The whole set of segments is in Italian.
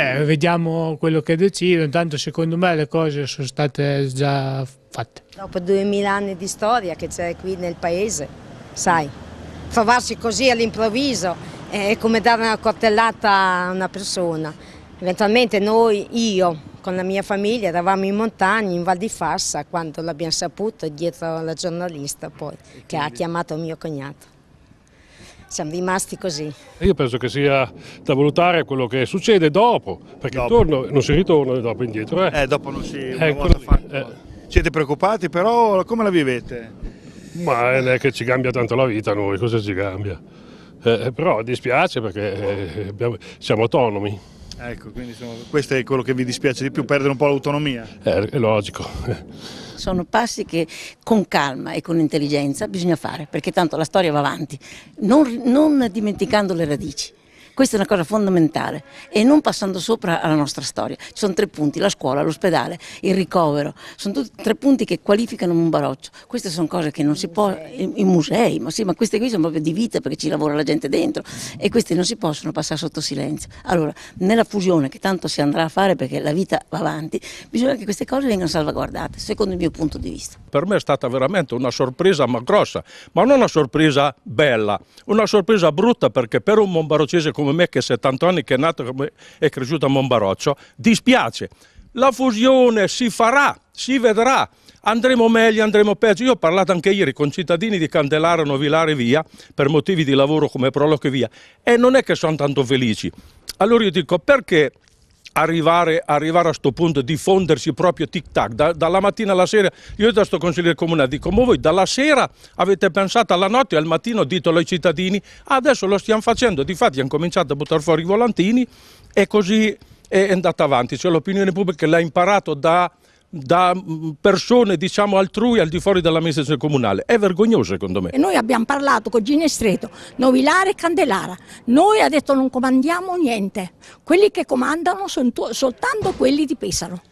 Eh, vediamo quello che decido, intanto secondo me le cose sono state già fatte. Dopo 2000 anni di storia che c'è qui nel paese, sai, trovarsi così all'improvviso è come dare una coltellata a una persona. Eventualmente noi, io, con la mia famiglia eravamo in montagna, in Val di Fassa, quando l'abbiamo saputo dietro la giornalista poi, che ha chiamato mio cognato siamo rimasti così. Io penso che sia da valutare quello che succede dopo, perché dopo. Intorno, non si ritorna dopo indietro. Eh, eh dopo non si... Eh, eh. Siete preoccupati però come la vivete? Ma non è che ci cambia tanto la vita noi, cosa ci cambia? Eh, eh però dispiace perché eh, abbiamo, siamo autonomi. Ecco, quindi sono, questo è quello che vi dispiace di più, perdere un po' l'autonomia. Eh, è logico sono passi che con calma e con intelligenza bisogna fare, perché tanto la storia va avanti, non, non dimenticando le radici. Questa è una cosa fondamentale e non passando sopra alla nostra storia. Ci sono tre punti, la scuola, l'ospedale, il ricovero, sono tutti, tre punti che qualificano un baroccio. Queste sono cose che non si può, i, musei, ma, sì, ma queste qui sono proprio di vita perché ci lavora la gente dentro e queste non si possono passare sotto silenzio. Allora, nella fusione che tanto si andrà a fare perché la vita va avanti, bisogna che queste cose vengano salvaguardate, secondo il mio punto di vista. Per me è stata veramente una sorpresa ma grossa, ma non una sorpresa bella, una sorpresa brutta perché per un monbarocese come come me che è 70 anni, che è nato e cresciuto a Monbaroccio, dispiace. La fusione si farà, si vedrà, andremo meglio, andremo peggio. Io ho parlato anche ieri con cittadini di Candelaro, Novilare e via, per motivi di lavoro come proloco e via, e non è che sono tanto felici. Allora io dico, perché arrivare, arrivare a questo punto, diffondersi proprio tic tac, da, dalla mattina alla sera, io da sto consigliere comunale dico, ma voi dalla sera avete pensato alla notte e al mattino ditelo ai cittadini, adesso lo stiamo facendo, di difatti hanno cominciato a buttare fuori i volantini e così è andata avanti, cioè l'opinione pubblica l'ha imparato da da mm, persone diciamo altrui al di fuori dell'amministrazione comunale. È vergognoso secondo me. E noi abbiamo parlato con Ginestreto, Novilare e Candelara. Noi ha detto non comandiamo niente. Quelli che comandano sono soltanto quelli di Pesaro.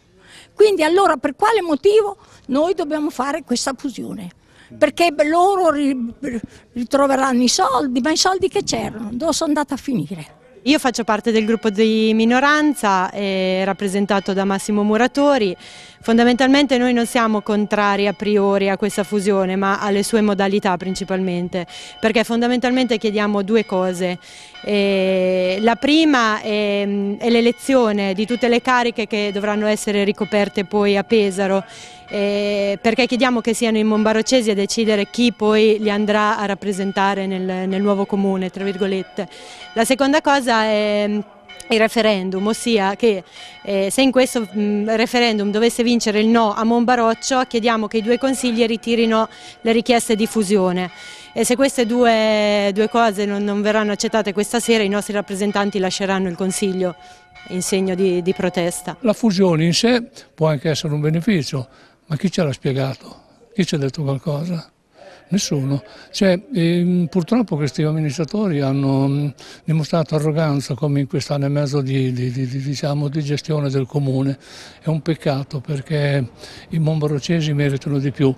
Quindi allora per quale motivo noi dobbiamo fare questa fusione? Perché loro ritroveranno i soldi, ma i soldi che c'erano, dove sono andati a finire? Io faccio parte del gruppo di minoranza eh, rappresentato da Massimo Muratori. Fondamentalmente noi non siamo contrari a priori a questa fusione, ma alle sue modalità principalmente, perché fondamentalmente chiediamo due cose. Eh, la prima è, è l'elezione di tutte le cariche che dovranno essere ricoperte poi a Pesaro eh, perché chiediamo che siano i mombarocesi a decidere chi poi li andrà a rappresentare nel, nel nuovo comune, La seconda cosa cosa ehm, il referendum, ossia che eh, se in questo mh, mm, referendum dovesse vincere il no a Monbaroccio chiediamo che i due consigli ritirino le richieste di fusione e se queste due, due cose non, non, verranno accettate questa sera i nostri rappresentanti lasceranno il consiglio in segno di, di protesta. La fusione in sé può anche essere un beneficio, ma chi ce l'ha spiegato? Chi ci ha detto qualcosa? Nessuno. Cioè, ehm, purtroppo questi amministratori hanno mm, dimostrato arroganza come in quest'anno e mezzo di, di, di, diciamo, di, gestione del comune. È un peccato perché i monbarocesi meritano di più.